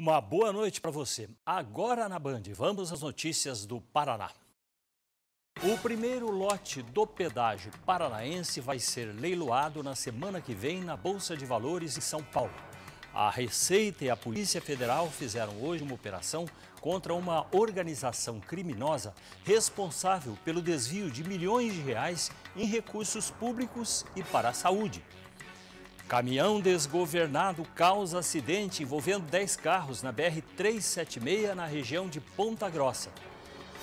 Uma boa noite para você. Agora na Band, vamos às notícias do Paraná. O primeiro lote do pedágio paranaense vai ser leiloado na semana que vem na Bolsa de Valores em São Paulo. A Receita e a Polícia Federal fizeram hoje uma operação contra uma organização criminosa responsável pelo desvio de milhões de reais em recursos públicos e para a saúde. Caminhão desgovernado causa acidente envolvendo 10 carros na BR-376, na região de Ponta Grossa.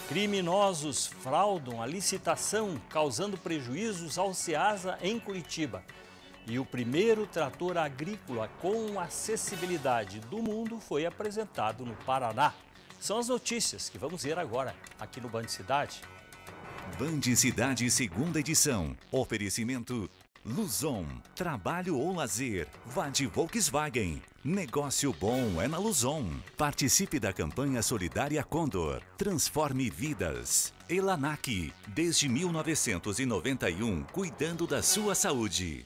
Criminosos fraudam a licitação, causando prejuízos ao SEASA em Curitiba. E o primeiro trator agrícola com acessibilidade do mundo foi apresentado no Paraná. São as notícias que vamos ver agora aqui no Band Cidade. Band Cidade, segunda edição. Oferecimento Luzon, trabalho ou lazer, vá de Volkswagen. Negócio bom é na Luzon. Participe da campanha solidária Condor. Transforme vidas. Elanac, desde 1991, cuidando da sua saúde.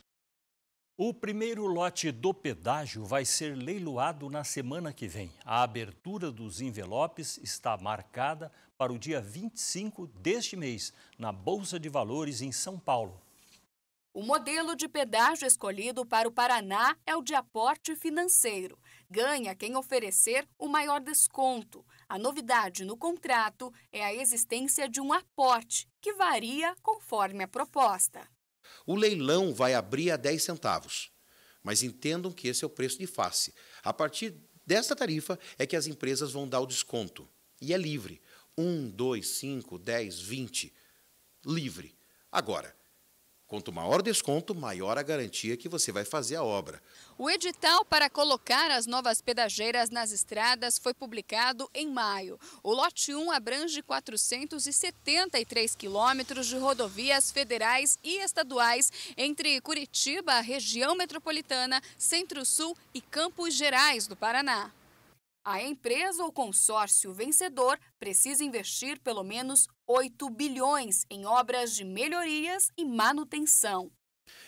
O primeiro lote do pedágio vai ser leiloado na semana que vem. A abertura dos envelopes está marcada para o dia 25 deste mês, na Bolsa de Valores em São Paulo. O modelo de pedágio escolhido para o Paraná é o de aporte financeiro. Ganha quem oferecer o maior desconto. A novidade no contrato é a existência de um aporte, que varia conforme a proposta. O leilão vai abrir a 10 centavos, mas entendam que esse é o preço de face. A partir desta tarifa é que as empresas vão dar o desconto. E é livre. 1, 2, 5, 10, 20. Livre. Agora, Quanto maior o desconto, maior a garantia que você vai fazer a obra. O edital para colocar as novas pedageiras nas estradas foi publicado em maio. O lote 1 abrange 473 quilômetros de rodovias federais e estaduais entre Curitiba, região metropolitana, Centro-Sul e Campos Gerais do Paraná. A empresa ou consórcio vencedor precisa investir pelo menos 8 bilhões em obras de melhorias e manutenção.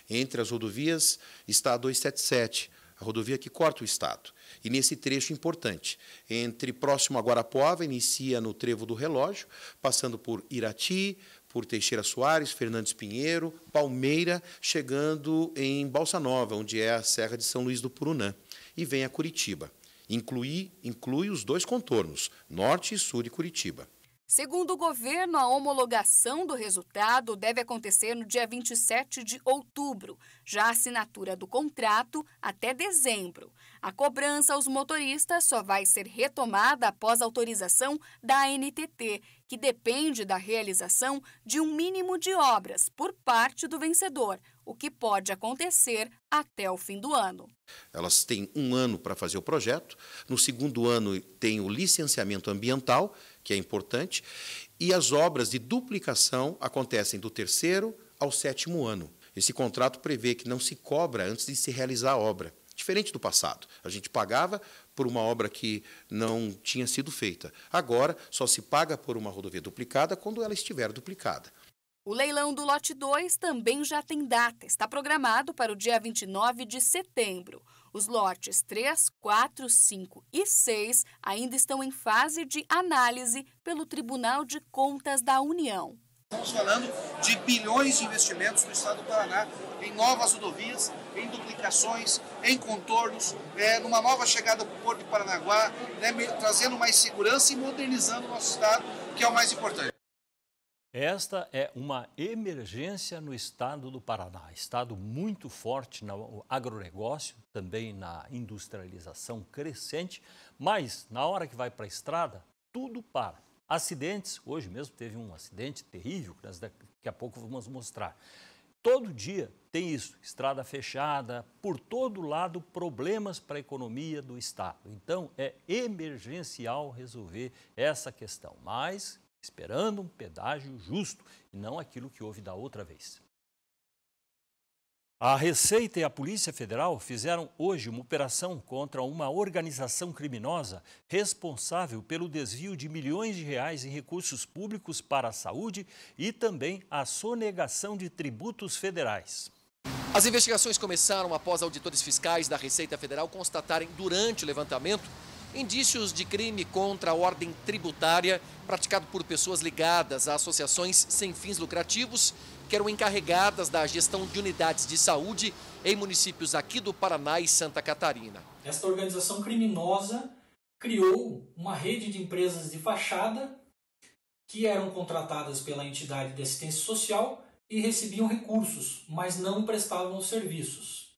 Entre as rodovias está a 277, a rodovia que corta o estado. E nesse trecho importante, entre próximo a Guarapuava, inicia no Trevo do Relógio, passando por Irati, por Teixeira Soares, Fernandes Pinheiro, Palmeira, chegando em Balsa Nova, onde é a Serra de São Luís do Purunã, e vem a Curitiba inclui, inclui os dois contornos, norte e sul de Curitiba. Segundo o governo, a homologação do resultado deve acontecer no dia 27 de outubro, já a assinatura do contrato até dezembro. A cobrança aos motoristas só vai ser retomada após autorização da ANTT, que depende da realização de um mínimo de obras por parte do vencedor, o que pode acontecer até o fim do ano. Elas têm um ano para fazer o projeto, no segundo ano tem o licenciamento ambiental, que é importante, e as obras de duplicação acontecem do terceiro ao sétimo ano. Esse contrato prevê que não se cobra antes de se realizar a obra. Diferente do passado, a gente pagava por uma obra que não tinha sido feita. Agora, só se paga por uma rodovia duplicada quando ela estiver duplicada. O leilão do lote 2 também já tem data, está programado para o dia 29 de setembro. Os lotes 3, 4, 5 e 6 ainda estão em fase de análise pelo Tribunal de Contas da União. Estamos falando de bilhões de investimentos do Estado do Paraná em novas rodovias, em duplicações, em contornos, é, numa nova chegada para o Porto de Paranaguá, né, trazendo mais segurança e modernizando o nosso Estado, que é o mais importante. Esta é uma emergência no estado do Paraná. Estado muito forte no agronegócio, também na industrialização crescente, mas na hora que vai para a estrada, tudo para. Acidentes, hoje mesmo teve um acidente terrível, que daqui a pouco vamos mostrar. Todo dia tem isso, estrada fechada, por todo lado problemas para a economia do Estado. Então é emergencial resolver essa questão, mas esperando um pedágio justo e não aquilo que houve da outra vez. A Receita e a Polícia Federal fizeram hoje uma operação contra uma organização criminosa responsável pelo desvio de milhões de reais em recursos públicos para a saúde e também a sonegação de tributos federais. As investigações começaram após auditores fiscais da Receita Federal constatarem durante o levantamento indícios de crime contra a ordem tributária praticado por pessoas ligadas a associações sem fins lucrativos que eram encarregadas da gestão de unidades de saúde em municípios aqui do Paraná e Santa Catarina. Esta organização criminosa criou uma rede de empresas de fachada que eram contratadas pela entidade de assistência social e recebiam recursos, mas não prestavam serviços.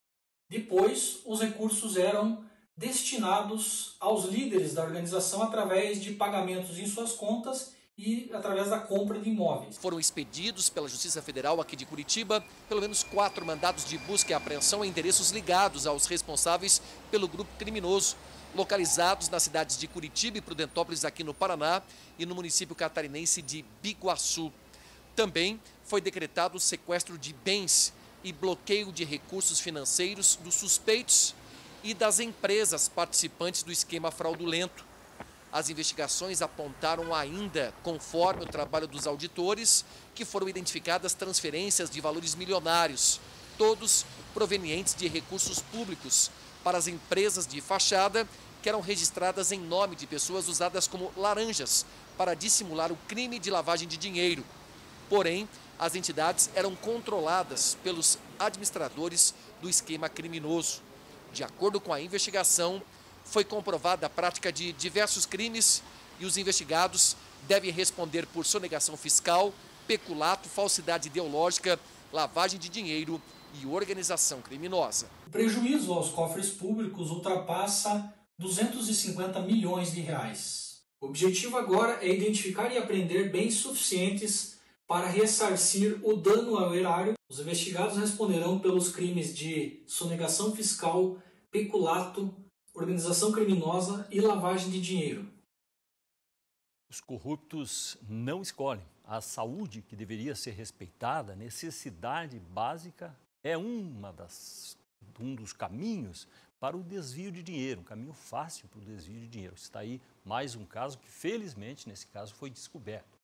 Depois, os recursos eram destinados aos líderes da organização através de pagamentos em suas contas e através da compra de imóveis. Foram expedidos pela Justiça Federal aqui de Curitiba pelo menos quatro mandados de busca e apreensão a endereços ligados aos responsáveis pelo grupo criminoso, localizados nas cidades de Curitiba e Prudentópolis, aqui no Paraná, e no município catarinense de Biguaçu. Também foi decretado o sequestro de bens e bloqueio de recursos financeiros dos suspeitos e das empresas participantes do esquema fraudulento as investigações apontaram ainda, conforme o trabalho dos auditores, que foram identificadas transferências de valores milionários, todos provenientes de recursos públicos, para as empresas de fachada que eram registradas em nome de pessoas usadas como laranjas para dissimular o crime de lavagem de dinheiro. Porém, as entidades eram controladas pelos administradores do esquema criminoso. De acordo com a investigação, foi comprovada a prática de diversos crimes e os investigados devem responder por sonegação fiscal, peculato, falsidade ideológica, lavagem de dinheiro e organização criminosa. O prejuízo aos cofres públicos ultrapassa 250 milhões de reais. O objetivo agora é identificar e apreender bens suficientes para ressarcir o dano ao erário. Os investigados responderão pelos crimes de sonegação fiscal, peculato, organização criminosa e lavagem de dinheiro. Os corruptos não escolhem. A saúde, que deveria ser respeitada, necessidade básica, é uma das, um dos caminhos para o desvio de dinheiro, um caminho fácil para o desvio de dinheiro. Está aí mais um caso que, felizmente, nesse caso foi descoberto.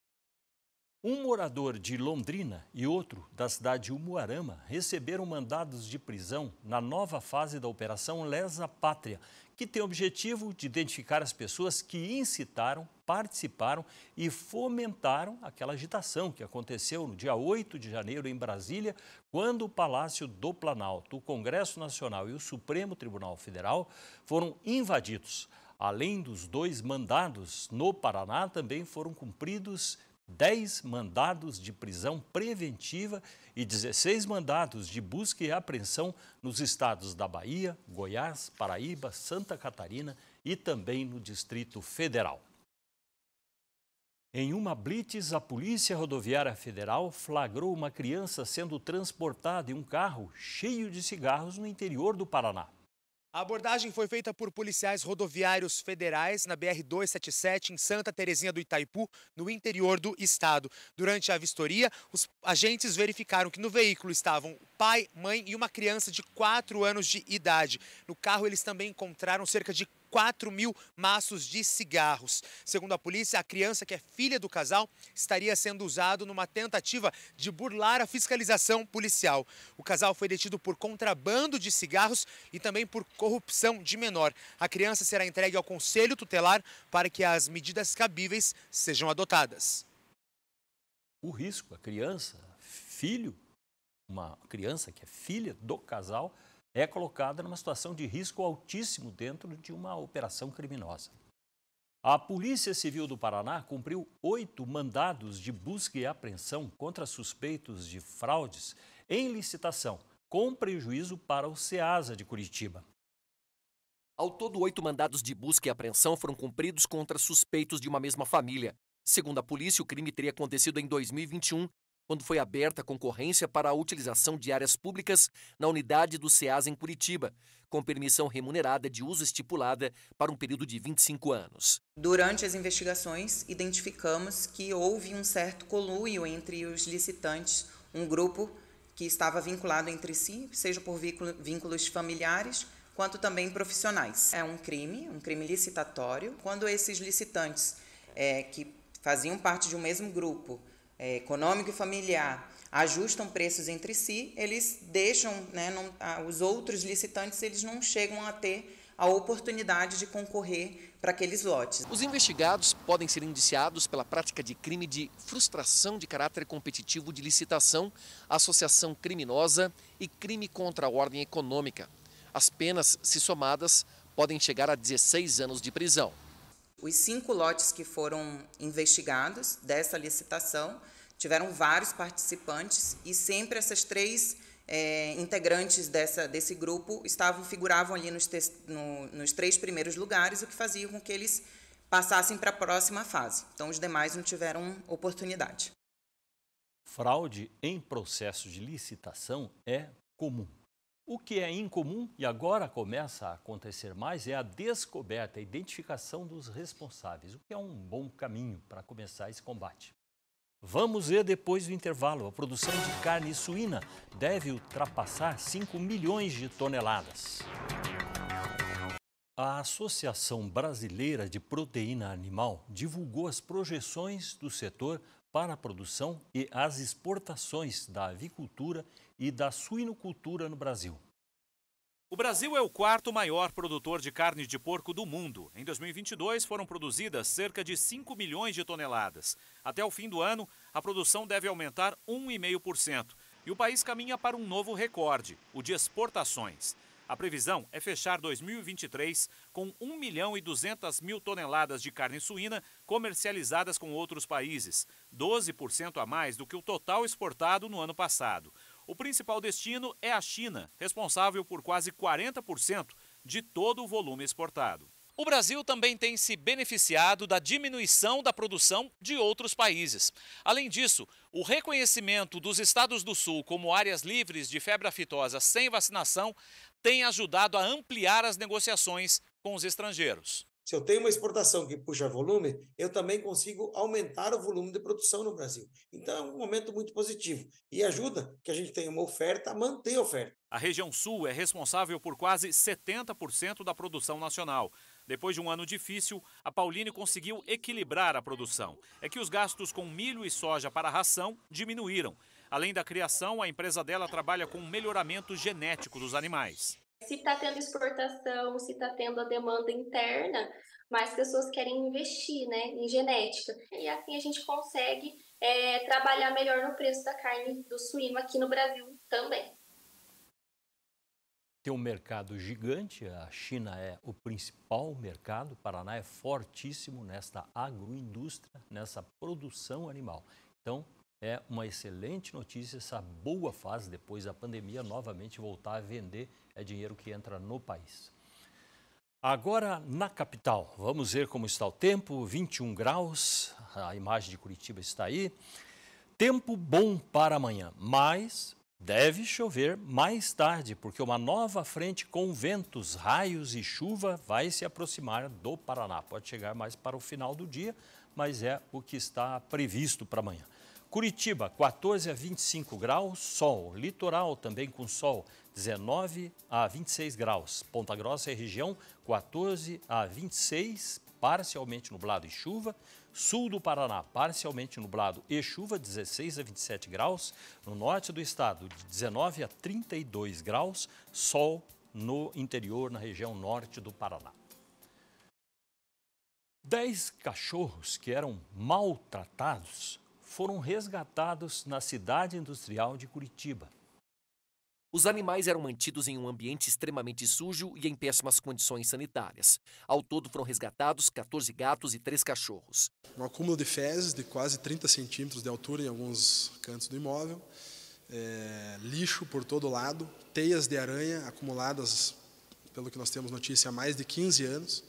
Um morador de Londrina e outro da cidade de Umuarama receberam mandados de prisão na nova fase da Operação Lesa Pátria, que tem o objetivo de identificar as pessoas que incitaram, participaram e fomentaram aquela agitação que aconteceu no dia 8 de janeiro em Brasília, quando o Palácio do Planalto, o Congresso Nacional e o Supremo Tribunal Federal foram invadidos. Além dos dois mandados no Paraná, também foram cumpridos 10 mandados de prisão preventiva e 16 mandados de busca e apreensão nos estados da Bahia, Goiás, Paraíba, Santa Catarina e também no Distrito Federal. Em uma blitz, a Polícia Rodoviária Federal flagrou uma criança sendo transportada em um carro cheio de cigarros no interior do Paraná. A abordagem foi feita por policiais rodoviários federais na BR-277 em Santa Terezinha do Itaipu, no interior do estado. Durante a vistoria, os agentes verificaram que no veículo estavam pai, mãe e uma criança de 4 anos de idade. No carro, eles também encontraram cerca de 4 mil maços de cigarros. Segundo a polícia, a criança, que é filha do casal, estaria sendo usado numa tentativa de burlar a fiscalização policial. O casal foi detido por contrabando de cigarros e também por corrupção de menor. A criança será entregue ao Conselho Tutelar para que as medidas cabíveis sejam adotadas. O risco, a criança, filho, uma criança que é filha do casal, é colocada numa situação de risco altíssimo dentro de uma operação criminosa. A Polícia Civil do Paraná cumpriu oito mandados de busca e apreensão contra suspeitos de fraudes em licitação, com prejuízo para o SEASA de Curitiba. Ao todo, oito mandados de busca e apreensão foram cumpridos contra suspeitos de uma mesma família. Segundo a polícia, o crime teria acontecido em 2021 quando foi aberta a concorrência para a utilização de áreas públicas na unidade do SEAS em Curitiba, com permissão remunerada de uso estipulada para um período de 25 anos. Durante as investigações, identificamos que houve um certo coluio entre os licitantes, um grupo que estava vinculado entre si, seja por vínculos familiares, quanto também profissionais. É um crime, um crime licitatório. Quando esses licitantes é, que faziam parte de um mesmo grupo é, econômico e familiar ajustam preços entre si, eles deixam, né, não, os outros licitantes eles não chegam a ter a oportunidade de concorrer para aqueles lotes. Os investigados podem ser indiciados pela prática de crime de frustração de caráter competitivo de licitação, associação criminosa e crime contra a ordem econômica. As penas, se somadas, podem chegar a 16 anos de prisão. Os cinco lotes que foram investigados dessa licitação tiveram vários participantes e sempre essas três é, integrantes dessa, desse grupo estavam figuravam ali nos, te, no, nos três primeiros lugares, o que fazia com que eles passassem para a próxima fase. Então, os demais não tiveram oportunidade. Fraude em processo de licitação é comum. O que é incomum e agora começa a acontecer mais é a descoberta, a identificação dos responsáveis, o que é um bom caminho para começar esse combate. Vamos ver depois do intervalo. A produção de carne suína deve ultrapassar 5 milhões de toneladas. A Associação Brasileira de Proteína Animal divulgou as projeções do setor para a produção e as exportações da avicultura e da suinocultura no Brasil. O Brasil é o quarto maior produtor de carne de porco do mundo. Em 2022, foram produzidas cerca de 5 milhões de toneladas. Até o fim do ano, a produção deve aumentar 1,5%. E o país caminha para um novo recorde, o de exportações. A previsão é fechar 2023 com 1 milhão e 200 mil toneladas de carne suína comercializadas com outros países, 12% a mais do que o total exportado no ano passado. O principal destino é a China, responsável por quase 40% de todo o volume exportado. O Brasil também tem se beneficiado da diminuição da produção de outros países. Além disso, o reconhecimento dos estados do Sul como áreas livres de febre aftosa sem vacinação tem ajudado a ampliar as negociações com os estrangeiros. Se eu tenho uma exportação que puxa volume, eu também consigo aumentar o volume de produção no Brasil. Então é um momento muito positivo e ajuda que a gente tenha uma oferta a manter a oferta. A região sul é responsável por quase 70% da produção nacional. Depois de um ano difícil, a Pauline conseguiu equilibrar a produção. É que os gastos com milho e soja para ração diminuíram. Além da criação, a empresa dela trabalha com o melhoramento genético dos animais se está tendo exportação, se está tendo a demanda interna, mais pessoas querem investir né, em genética. E assim a gente consegue é, trabalhar melhor no preço da carne do suíno aqui no Brasil também. Tem um mercado gigante, a China é o principal mercado, o Paraná é fortíssimo nesta agroindústria, nessa produção animal. Então, é uma excelente notícia essa boa fase depois da pandemia novamente voltar a vender é dinheiro que entra no país. Agora na capital, vamos ver como está o tempo, 21 graus, a imagem de Curitiba está aí. Tempo bom para amanhã, mas deve chover mais tarde, porque uma nova frente com ventos, raios e chuva vai se aproximar do Paraná. Pode chegar mais para o final do dia, mas é o que está previsto para amanhã. Curitiba, 14 a 25 graus, sol. Litoral também com sol, 19 a 26 graus. Ponta Grossa e região, 14 a 26, parcialmente nublado e chuva. Sul do Paraná, parcialmente nublado e chuva, 16 a 27 graus. No norte do estado, 19 a 32 graus, sol no interior, na região norte do Paraná. Dez cachorros que eram maltratados foram resgatados na cidade industrial de Curitiba. Os animais eram mantidos em um ambiente extremamente sujo e em péssimas condições sanitárias. Ao todo foram resgatados 14 gatos e 3 cachorros. Um acúmulo de fezes de quase 30 centímetros de altura em alguns cantos do imóvel, é, lixo por todo lado, teias de aranha acumuladas, pelo que nós temos notícia, há mais de 15 anos.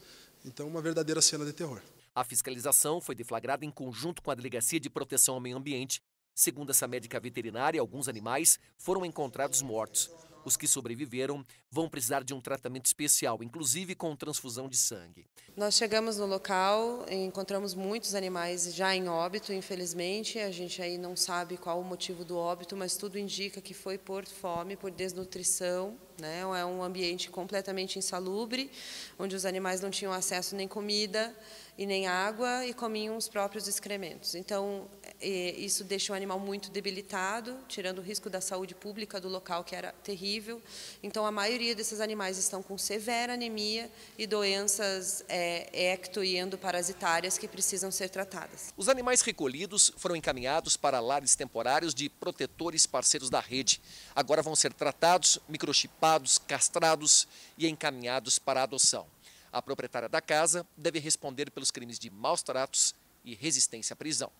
Então, uma verdadeira cena de terror. A fiscalização foi deflagrada em conjunto com a Delegacia de Proteção ao Meio Ambiente. Segundo essa médica veterinária, alguns animais foram encontrados mortos. Os que sobreviveram vão precisar de um tratamento especial, inclusive com transfusão de sangue. Nós chegamos no local, encontramos muitos animais já em óbito, infelizmente. A gente aí não sabe qual o motivo do óbito, mas tudo indica que foi por fome, por desnutrição. Né? É um ambiente completamente insalubre, onde os animais não tinham acesso nem comida e nem água e comiam os próprios excrementos. Então, é, isso deixa o animal muito debilitado, tirando o risco da saúde pública do local, que era terrível. Então, a maioria desses animais estão com severa anemia e doenças é, ecto e endoparasitárias que precisam ser tratadas. Os animais recolhidos foram encaminhados para lares temporários de protetores parceiros da rede. Agora vão ser tratados, microchipados, castrados e encaminhados para adoção. A proprietária da casa deve responder pelos crimes de maus tratos e resistência à prisão.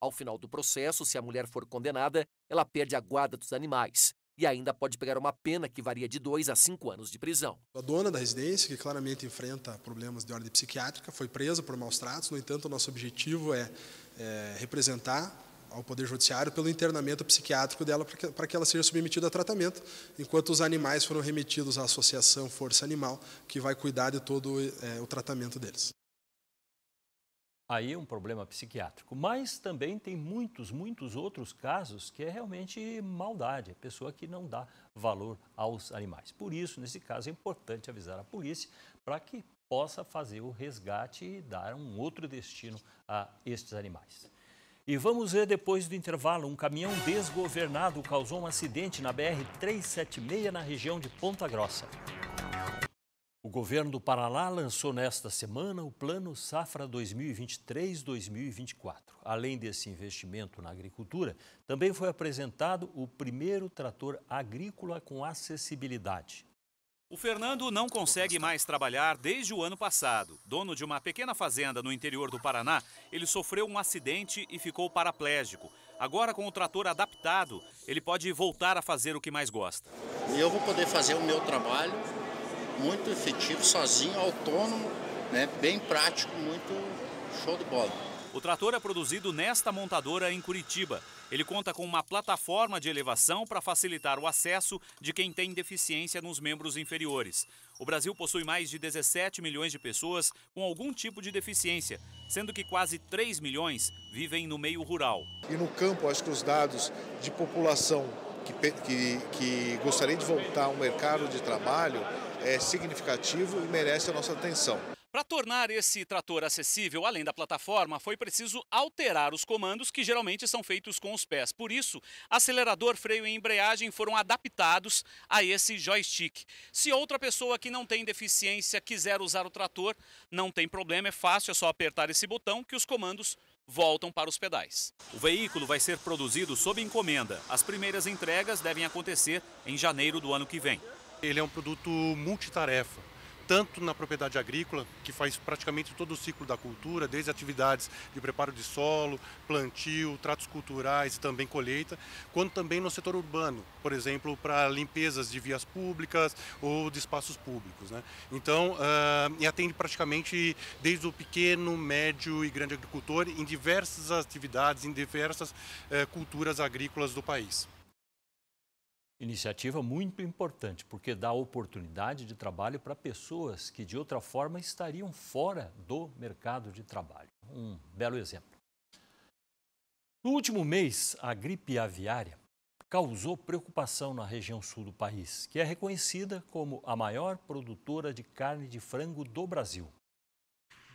Ao final do processo, se a mulher for condenada, ela perde a guarda dos animais e ainda pode pegar uma pena que varia de dois a cinco anos de prisão. A dona da residência, que claramente enfrenta problemas de ordem psiquiátrica, foi presa por maus tratos, no entanto, o nosso objetivo é, é representar ao Poder Judiciário pelo internamento psiquiátrico dela para que, que ela seja submetida a tratamento, enquanto os animais foram remetidos à Associação Força Animal, que vai cuidar de todo é, o tratamento deles. Aí é um problema psiquiátrico, mas também tem muitos, muitos outros casos que é realmente maldade, é pessoa que não dá valor aos animais. Por isso, nesse caso, é importante avisar a polícia para que possa fazer o resgate e dar um outro destino a estes animais. E vamos ver depois do intervalo. Um caminhão desgovernado causou um acidente na BR-376 na região de Ponta Grossa. O governo do Paraná lançou nesta semana o Plano Safra 2023-2024. Além desse investimento na agricultura, também foi apresentado o primeiro trator agrícola com acessibilidade. O Fernando não consegue mais trabalhar desde o ano passado. Dono de uma pequena fazenda no interior do Paraná, ele sofreu um acidente e ficou paraplégico. Agora, com o trator adaptado, ele pode voltar a fazer o que mais gosta. Eu vou poder fazer o meu trabalho muito efetivo, sozinho, autônomo, né? bem prático, muito show de bola. O trator é produzido nesta montadora em Curitiba. Ele conta com uma plataforma de elevação para facilitar o acesso de quem tem deficiência nos membros inferiores. O Brasil possui mais de 17 milhões de pessoas com algum tipo de deficiência, sendo que quase 3 milhões vivem no meio rural. E no campo, acho que os dados de população que, que, que gostaria de voltar ao mercado de trabalho é significativo e merece a nossa atenção. Para tornar esse trator acessível, além da plataforma, foi preciso alterar os comandos que geralmente são feitos com os pés. Por isso, acelerador, freio e embreagem foram adaptados a esse joystick. Se outra pessoa que não tem deficiência quiser usar o trator, não tem problema, é fácil, é só apertar esse botão que os comandos voltam para os pedais. O veículo vai ser produzido sob encomenda. As primeiras entregas devem acontecer em janeiro do ano que vem. Ele é um produto multitarefa tanto na propriedade agrícola, que faz praticamente todo o ciclo da cultura, desde atividades de preparo de solo, plantio, tratos culturais e também colheita, quanto também no setor urbano, por exemplo, para limpezas de vias públicas ou de espaços públicos. Né? Então, uh, e atende praticamente desde o pequeno, médio e grande agricultor em diversas atividades, em diversas uh, culturas agrícolas do país. Iniciativa muito importante, porque dá oportunidade de trabalho para pessoas que de outra forma estariam fora do mercado de trabalho. Um belo exemplo. No último mês, a gripe aviária causou preocupação na região sul do país, que é reconhecida como a maior produtora de carne de frango do Brasil.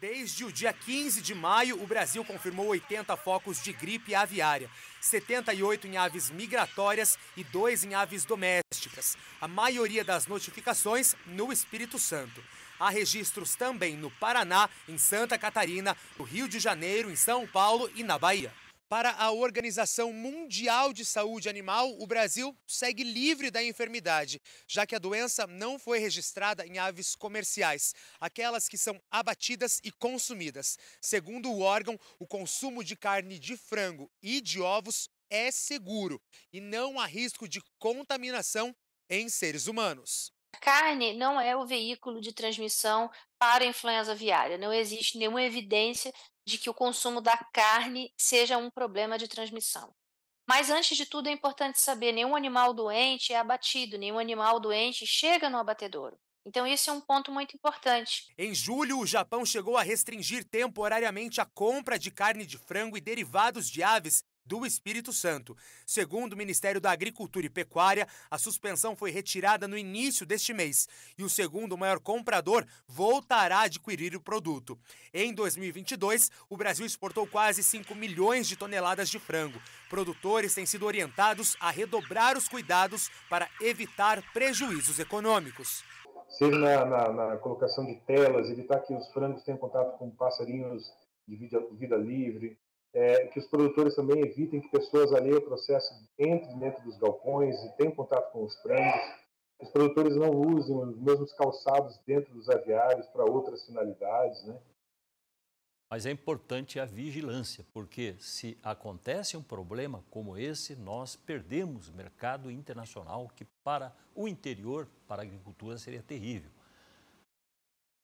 Desde o dia 15 de maio, o Brasil confirmou 80 focos de gripe aviária, 78 em aves migratórias e 2 em aves domésticas, a maioria das notificações no Espírito Santo. Há registros também no Paraná, em Santa Catarina, no Rio de Janeiro, em São Paulo e na Bahia. Para a Organização Mundial de Saúde Animal, o Brasil segue livre da enfermidade, já que a doença não foi registrada em aves comerciais, aquelas que são abatidas e consumidas. Segundo o órgão, o consumo de carne de frango e de ovos é seguro e não há risco de contaminação em seres humanos. A carne não é o veículo de transmissão para a influenza aviária. Não existe nenhuma evidência de que o consumo da carne seja um problema de transmissão. Mas antes de tudo é importante saber, nenhum animal doente é abatido, nenhum animal doente chega no abatedouro. Então, esse é um ponto muito importante. Em julho, o Japão chegou a restringir temporariamente a compra de carne de frango e derivados de aves do Espírito Santo. Segundo o Ministério da Agricultura e Pecuária, a suspensão foi retirada no início deste mês e o segundo maior comprador voltará a adquirir o produto. Em 2022, o Brasil exportou quase 5 milhões de toneladas de frango. Produtores têm sido orientados a redobrar os cuidados para evitar prejuízos econômicos. Seja na, na, na colocação de telas, evitar que os frangos tenham contato com passarinhos de vida, vida livre, é, que os produtores também evitem que pessoas alheias ao processo entrem dentro dos galpões e tenham contato com os frangos. Os produtores não usem os mesmos calçados dentro dos aviários para outras finalidades, né? Mas é importante a vigilância, porque se acontece um problema como esse, nós perdemos mercado internacional que para o interior, para a agricultura seria terrível.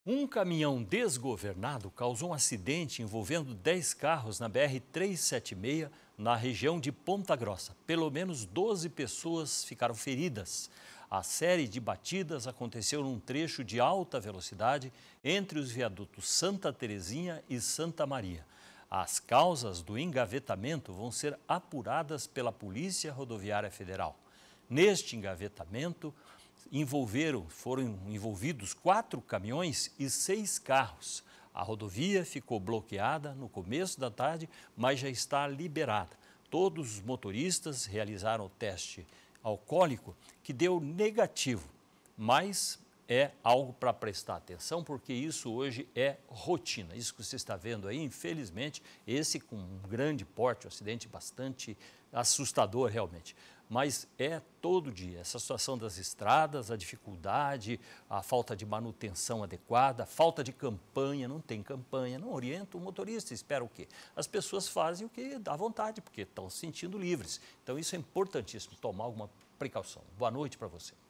Um caminhão desgovernado causou um acidente envolvendo 10 carros na BR-376, na região de Ponta Grossa. Pelo menos 12 pessoas ficaram feridas. A série de batidas aconteceu num trecho de alta velocidade entre os viadutos Santa Terezinha e Santa Maria. As causas do engavetamento vão ser apuradas pela Polícia Rodoviária Federal. Neste engavetamento, envolveram, foram envolvidos quatro caminhões e seis carros. A rodovia ficou bloqueada no começo da tarde, mas já está liberada. Todos os motoristas realizaram o teste alcoólico que deu negativo, mas é algo para prestar atenção, porque isso hoje é rotina. Isso que você está vendo aí, infelizmente, esse com um grande porte, um acidente bastante assustador realmente mas é todo dia. Essa situação das estradas, a dificuldade, a falta de manutenção adequada, falta de campanha, não tem campanha, não orienta o motorista, espera o quê? As pessoas fazem o que dá vontade, porque estão se sentindo livres. Então isso é importantíssimo, tomar alguma precaução. Boa noite para você.